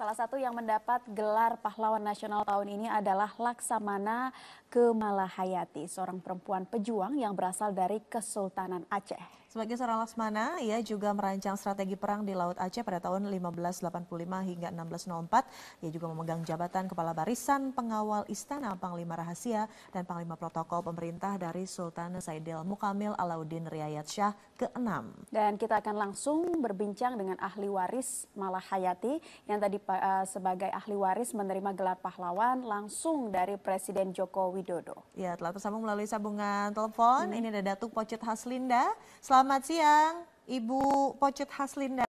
Salah satu yang mendapat gelar pahlawan nasional tahun ini adalah Laksamana Kemala Hayati, seorang perempuan pejuang yang berasal dari Kesultanan Aceh. Sebagai seorang Laksmana, ia juga merancang strategi perang di Laut Aceh pada tahun 1585 hingga 1604. Ia juga memegang jabatan Kepala Barisan Pengawal Istana Panglima Rahasia dan Panglima Protokol Pemerintah dari Sultan Saidil Mukamil Alauddin Riayat Shah ke-6. Dan kita akan langsung berbincang dengan ahli waris Malah Hayati yang tadi uh, sebagai ahli waris menerima gelar pahlawan langsung dari Presiden Joko Widodo. Ya, telah tersambung melalui sambungan telepon. Hmm. Ini ada Datuk Pocet Haslinda. Selamat Selamat siang, Ibu Pocut Haslinda.